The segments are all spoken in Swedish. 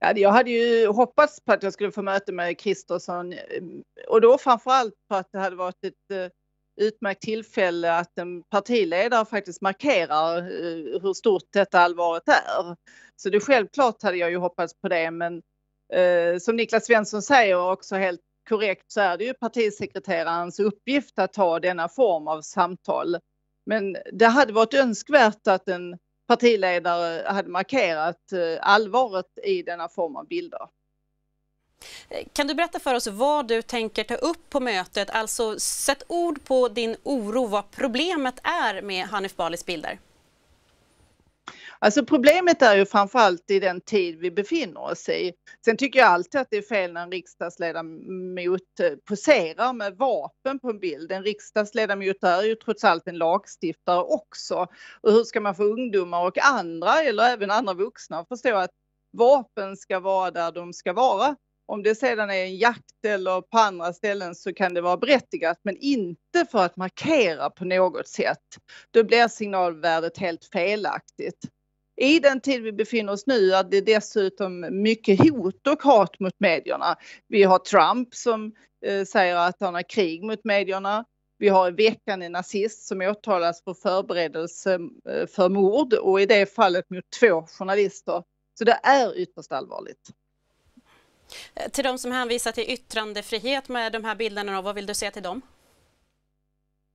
Jag hade ju hoppats på att jag skulle få möte med Kristersson eh, och då framförallt på att det hade varit ett eh, utmärkt tillfälle att en partiledare faktiskt markerar eh, hur stort detta allvaret är. Så det självklart hade jag ju hoppats på det, men eh, som Niklas Svensson säger också helt korrekt så är det ju partisekreterarens uppgift att ta denna form av samtal. Men det hade varit önskvärt att en partiledare hade markerat eh, allvaret i denna form av bilder. Kan du berätta för oss vad du tänker ta upp på mötet? Alltså sätt ord på din oro vad problemet är med Hanif Balis bilder. Alltså problemet är ju framförallt i den tid vi befinner oss i. Sen tycker jag alltid att det är fel när en riksdagsledamot eh, poserar med vapen på en bild. En riksdagsledamot är ju trots allt en lagstiftare också. Och hur ska man få ungdomar och andra, eller även andra vuxna, att förstå att vapen ska vara där de ska vara? Om det sedan är en jakt eller på andra ställen så kan det vara berättigat men inte för att markera på något sätt. Då blir signalvärdet helt felaktigt i den tid vi befinner oss nu är det dessutom mycket hot och hat mot medierna. Vi har Trump som eh, säger att han har krig mot medierna. Vi har i veckan en nazist som åtalas för förberedelse eh, för mord och i det fallet mot två journalister. Så det är ytterst allvarligt. Eh, till de som hänvisar till yttrandefrihet med de här bilderna, vad vill du säga till dem?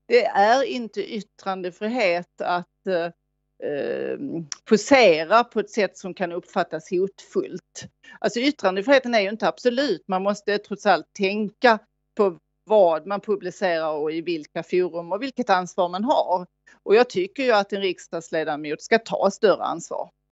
Det är inte yttrandefrihet att eh, posera på ett sätt som kan uppfattas hotfullt. Alltså yttrandefriheten är ju inte absolut. Man måste trots allt tänka på vad man publicerar och i vilka forum och vilket ansvar man har. Och jag tycker ju att en riksdagsledamot ska ta större ansvar.